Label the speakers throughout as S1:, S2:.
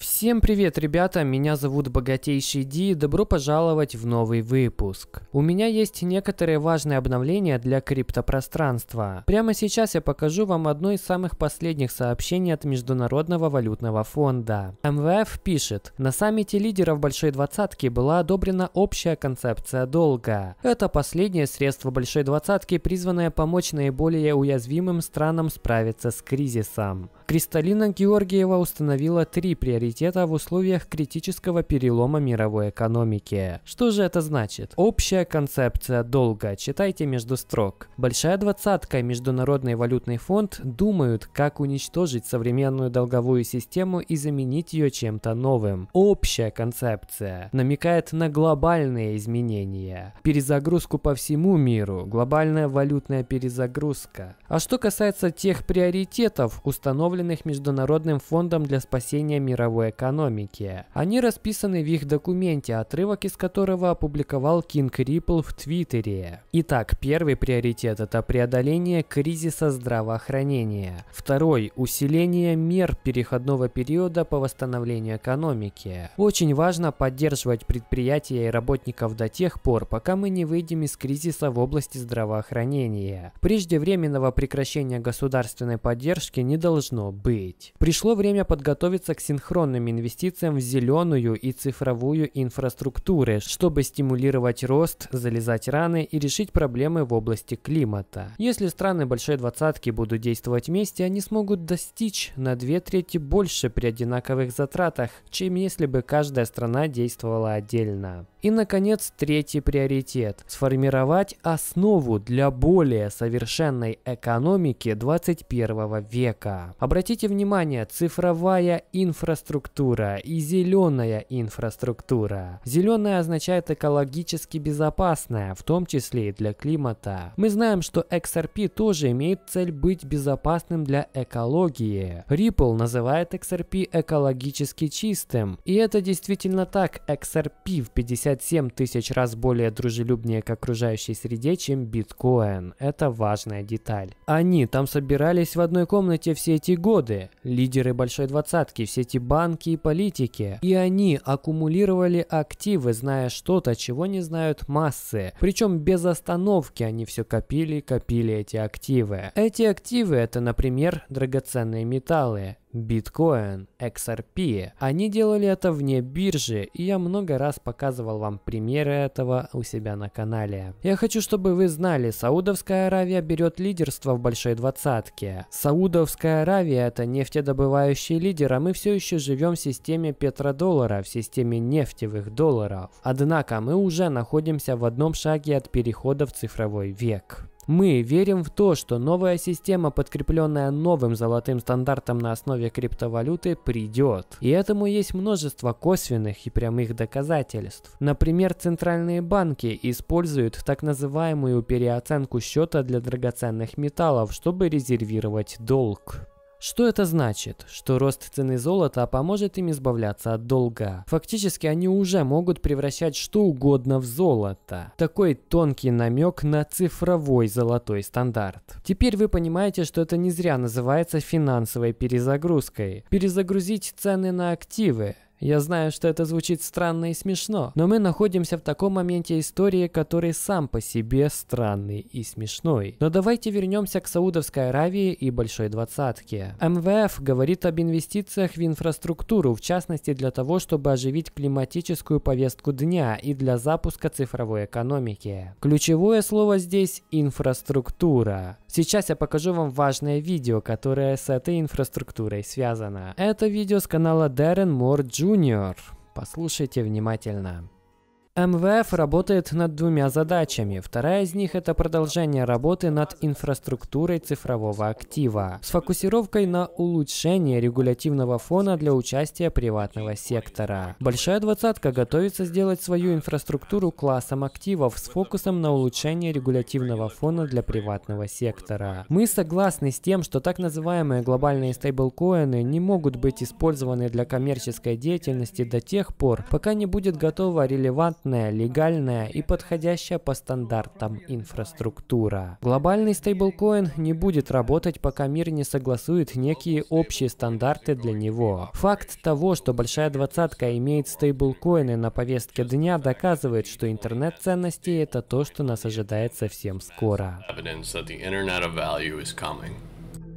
S1: Всем привет, ребята! Меня зовут Богатейший Ди и добро пожаловать в новый выпуск. У меня есть некоторые важные обновления для криптопространства. Прямо сейчас я покажу вам одно из самых последних сообщений от Международного валютного фонда. МВФ пишет, на саммите лидеров Большой Двадцатки была одобрена общая концепция долга. Это последнее средство Большой Двадцатки, призванное помочь наиболее уязвимым странам справиться с кризисом. Кристалина Георгиева установила три приоритета авторитета в условиях критического перелома мировой экономики. Что же это значит? Общая концепция долга, читайте между строк. Большая двадцатка и Международный валютный фонд думают, как уничтожить современную долговую систему и заменить ее чем-то новым. Общая концепция намекает на глобальные изменения, перезагрузку по всему миру, глобальная валютная перезагрузка. А что касается тех приоритетов, установленных Международным фондом для спасения мировой мировой экономике. Они расписаны в их документе, отрывок из которого опубликовал Кинг Риппл в Твиттере. Итак, первый приоритет – это преодоление кризиса здравоохранения. Второй – усиление мер переходного периода по восстановлению экономики. Очень важно поддерживать предприятия и работников до тех пор, пока мы не выйдем из кризиса в области здравоохранения. Преждевременного прекращения государственной поддержки не должно быть. Пришло время подготовиться к синхронному инвестиционным инвестициям в зеленую и цифровую инфраструктуры, чтобы стимулировать рост, залезать раны и решить проблемы в области климата. Если страны большой двадцатки будут действовать вместе, они смогут достичь на две трети больше при одинаковых затратах, чем если бы каждая страна действовала отдельно. И, наконец, третий приоритет – сформировать основу для более совершенной экономики 21 века. Обратите внимание, цифровая инфраструктура инфраструктура и зеленая инфраструктура. Зеленая означает экологически безопасная, в том числе и для климата. Мы знаем, что XRP тоже имеет цель быть безопасным для экологии. Ripple называет XRP экологически чистым. И это действительно так. XRP в 57 тысяч раз более дружелюбнее к окружающей среде, чем биткоин. Это важная деталь. Они там собирались в одной комнате все эти годы. Лидеры большой двадцатки, все эти банки банки и политики, и они аккумулировали активы, зная что-то, чего не знают массы. Причем без остановки они все копили и копили эти активы. Эти активы это, например, драгоценные металлы биткоин, XRP. Они делали это вне биржи, и я много раз показывал вам примеры этого у себя на канале. Я хочу, чтобы вы знали, Саудовская Аравия берет лидерство в большой двадцатке. Саудовская Аравия это нефтедобывающий лидер, а мы все еще живем в системе петродоллара, в системе нефтевых долларов. Однако мы уже находимся в одном шаге от перехода в цифровой век. Мы верим в то, что новая система, подкрепленная новым золотым стандартом на основе криптовалюты, придет. И этому есть множество косвенных и прямых доказательств. Например, центральные банки используют так называемую переоценку счета для драгоценных металлов, чтобы резервировать долг. Что это значит? Что рост цены золота поможет им избавляться от долга. Фактически они уже могут превращать что угодно в золото. Такой тонкий намек на цифровой золотой стандарт. Теперь вы понимаете, что это не зря называется финансовой перезагрузкой. Перезагрузить цены на активы. Я знаю, что это звучит странно и смешно, но мы находимся в таком моменте истории, который сам по себе странный и смешной. Но давайте вернемся к Саудовской Аравии и Большой Двадцатке. МВФ говорит об инвестициях в инфраструктуру, в частности для того, чтобы оживить климатическую повестку дня и для запуска цифровой экономики. Ключевое слово здесь – инфраструктура. Сейчас я покажу вам важное видео, которое с этой инфраструктурой связано. Это видео с канала Darren Moore Jr Junior. Послушайте внимательно. МВФ работает над двумя задачами. Вторая из них — это продолжение работы над инфраструктурой цифрового актива, с фокусировкой на улучшение регулятивного фона для участия приватного сектора. Большая двадцатка готовится сделать свою инфраструктуру классом активов с фокусом на улучшение регулятивного фона для приватного сектора. Мы согласны с тем, что так называемые глобальные стейблкоины не могут быть использованы для коммерческой деятельности до тех пор, пока не будет готова релевантная доступная, легальная и подходящая по стандартам инфраструктура. Глобальный стейблкоин не будет работать, пока мир не согласует некие общие стандарты для него. Факт того, что Большая Двадцатка имеет стейблкоины на повестке дня, доказывает, что интернет ценностей — это то, что нас ожидает совсем скоро.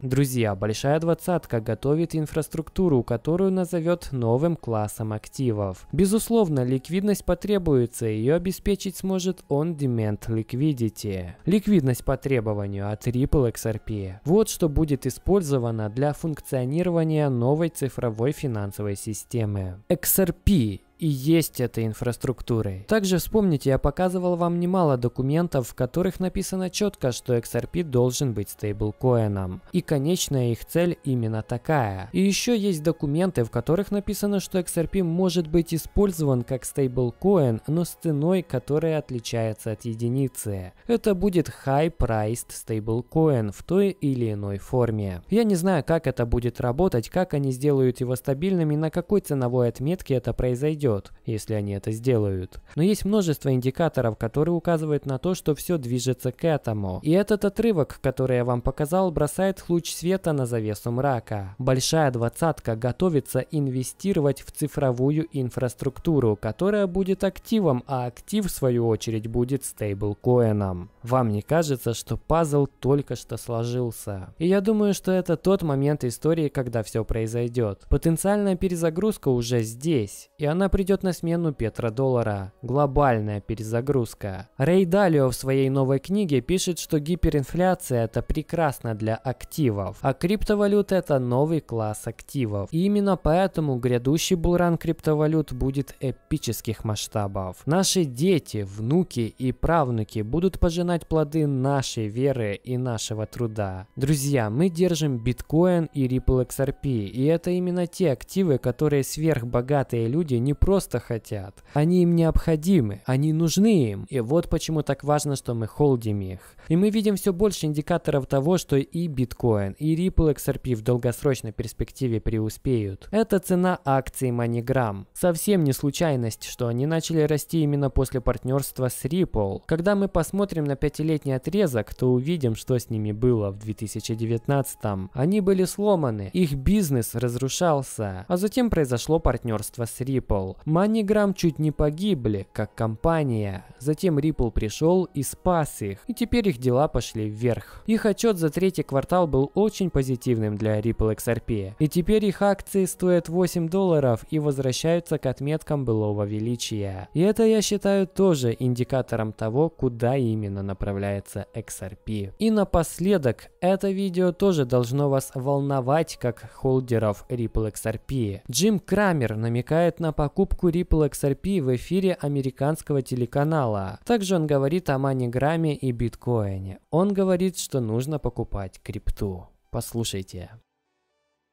S1: Друзья, Большая Двадцатка готовит инфраструктуру, которую назовет новым классом активов. Безусловно, ликвидность потребуется, и ее обеспечить сможет он Demand Liquidity. Ликвидность по требованию от Ripple XRP. Вот что будет использовано для функционирования новой цифровой финансовой системы. XRP и есть этой инфраструктурой. Также вспомните, я показывал вам немало документов, в которых написано четко, что XRP должен быть стейблкоином. И конечная их цель именно такая. И еще есть документы, в которых написано, что XRP может быть использован как стейблкоин, но с ценой, которая отличается от единицы. Это будет high-priced стейблкоин в той или иной форме. Я не знаю, как это будет работать, как они сделают его стабильным и на какой ценовой отметке это произойдет вперед, если они это сделают. Но есть множество индикаторов, которые указывают на то, что все движется к этому. И этот отрывок, который я вам показал, бросает луч света на завесу мрака. Большая двадцатка готовится инвестировать в цифровую инфраструктуру, которая будет активом, а актив в свою очередь будет стейблкоином. Вам не кажется, что пазл только что сложился? И я думаю, что это тот момент истории, когда все произойдет. Потенциальная перезагрузка уже здесь, и она придет на смену Петра Доллара Глобальная перезагрузка. Рей Далио в своей новой книге пишет, что гиперинфляция – это прекрасно для активов, а криптовалюта – это новый класс активов. И именно поэтому грядущий булран криптовалют будет эпических масштабов. Наши дети, внуки и правнуки будут пожинать плоды нашей веры и нашего труда. Друзья, мы держим биткоин и Ripple XRP, и это именно те активы, которые сверхбогатые люди не просто хотят. Они им необходимы, они нужны им. И вот почему так важно, что мы холдим их. И мы видим все больше индикаторов того, что и биткоин, и Ripple XRP в долгосрочной перспективе преуспеют. Это цена акций MoneyGram. Совсем не случайность, что они начали расти именно после партнерства с Ripple. Когда мы посмотрим на пятилетний отрезок, то увидим, что с ними было в 2019 -м. Они были сломаны, их бизнес разрушался, а затем произошло партнерство с Ripple. Ripple. MoneyGram чуть не погибли, как компания. Затем Ripple пришел и спас их, и теперь их дела пошли вверх. Их отчет за третий квартал был очень позитивным для Ripple XRP, и теперь их акции стоят 8 долларов и возвращаются к отметкам былого величия. И это я считаю тоже индикатором того, куда именно направляется XRP. И напоследок, это видео тоже должно вас волновать как холдеров Ripple XRP. Джим Крамер намекает на покупку покупку Ripple XRP в эфире американского телеканала. Также он говорит о маниграме и биткоине. Он говорит, что нужно покупать крипту. Послушайте.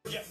S1: Yeah,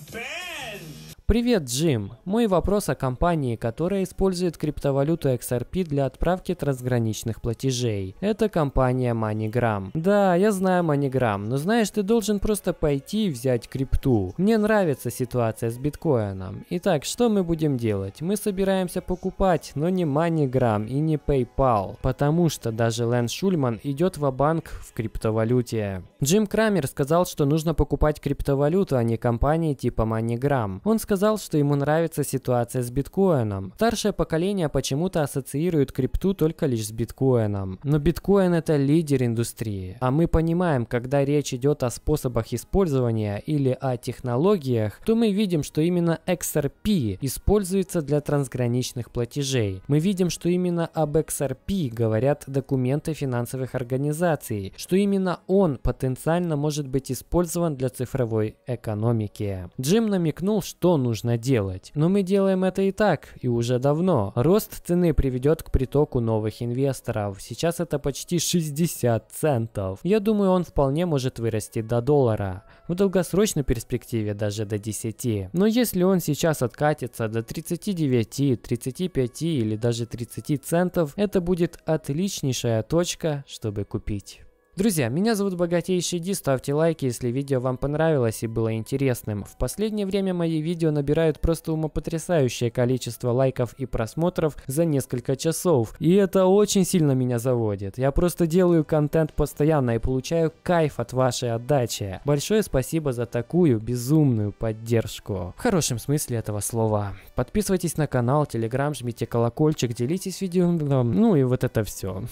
S1: Привет, Джим! Мой вопрос о компании, которая использует криптовалюту XRP для отправки трансграничных платежей. Это компания MoneyGram. Да, я знаю MoneyGram, но знаешь, ты должен просто пойти и взять крипту. Мне нравится ситуация с биткоином. Итак, что мы будем делать? Мы собираемся покупать, но не MoneyGram и не PayPal, потому что даже Лэн Шульман идет в банк в криптовалюте. Джим Крамер сказал, что нужно покупать криптовалюту, а не компании типа MoneyGram. Он сказал, сказал, что ему нравится ситуация с биткоином. Старшее поколение почему-то ассоциирует крипту только лишь с биткоином. Но биткоин это лидер индустрии. А мы понимаем, когда речь идет о способах использования или о технологиях, то мы видим, что именно XRP используется для трансграничных платежей. Мы видим, что именно об XRP говорят документы финансовых организаций, что именно он потенциально может быть использован для цифровой экономики. Джим намекнул, что нужно нужно делать. Но мы делаем это и так, и уже давно. Рост цены приведет к притоку новых инвесторов. Сейчас это почти 60 центов. Я думаю, он вполне может вырасти до доллара. В долгосрочной перспективе даже до 10. Но если он сейчас откатится до 39, 35 или даже 30 центов, это будет отличнейшая точка, чтобы купить. Друзья, меня зовут Богатейший Ди, ставьте лайки, если видео вам понравилось и было интересным. В последнее время мои видео набирают просто умопотрясающее количество лайков и просмотров за несколько часов. И это очень сильно меня заводит. Я просто делаю контент постоянно и получаю кайф от вашей отдачи. Большое спасибо за такую безумную поддержку. В хорошем смысле этого слова. Подписывайтесь на канал, телеграм, жмите колокольчик, делитесь видео, ну и вот это все.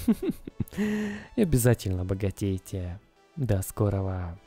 S1: обязательно богатейший потейте. До скорого.